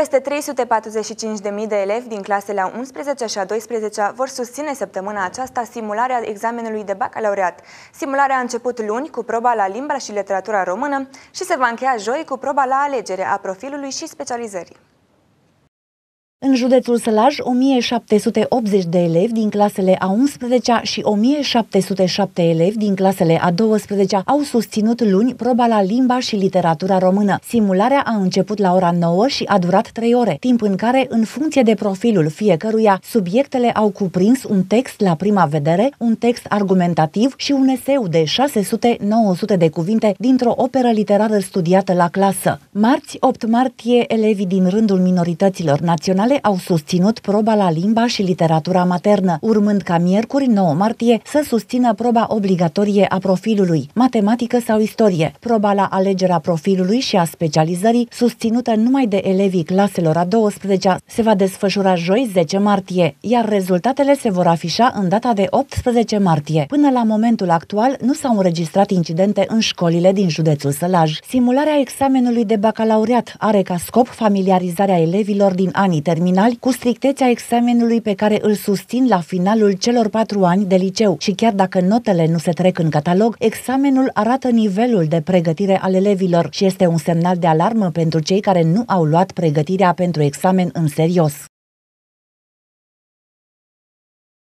Peste 345.000 de elevi din clasele a 11 și a 12 vor susține săptămâna aceasta simularea examenului de bacalaureat. Simularea a început luni cu proba la limba și literatura română și se va încheia joi cu proba la alegere a profilului și specializării. În județul Sălaj, 1780 de elevi din clasele a 11-a și 1707 elevi din clasele a 12-a au susținut luni proba la limba și literatura română. Simularea a început la ora 9 și a durat 3 ore, timp în care, în funcție de profilul fiecăruia, subiectele au cuprins un text la prima vedere, un text argumentativ și un eseu de 600-900 de cuvinte dintr-o operă literară studiată la clasă. Marți, 8 martie, elevii din rândul minorităților naționale sale au susținut proba la limba și literatura maternă, urmând ca miercuri, 9 martie, să susțină proba obligatorie a profilului, matematică sau istorie, proba la alegerea profilului și a specializării, susținută numai de elevii claselor a 12-a, se va desfășura joi 10 martie, iar rezultatele se vor afișa în data de 18 martie. Până la momentul actual, nu s-au înregistrat incidente în școlile din județul Sălaj. Simularea examenului de bacalaureat are ca scop familiarizarea elevilor din anii terminali terminali cu strictețea examenului pe care îl susțin la finalul celor patru ani de liceu și chiar dacă notele nu se trec în catalog, examenul arată nivelul de pregătire al elevilor și este un semnal de alarmă pentru cei care nu au luat pregătirea pentru examen în serios.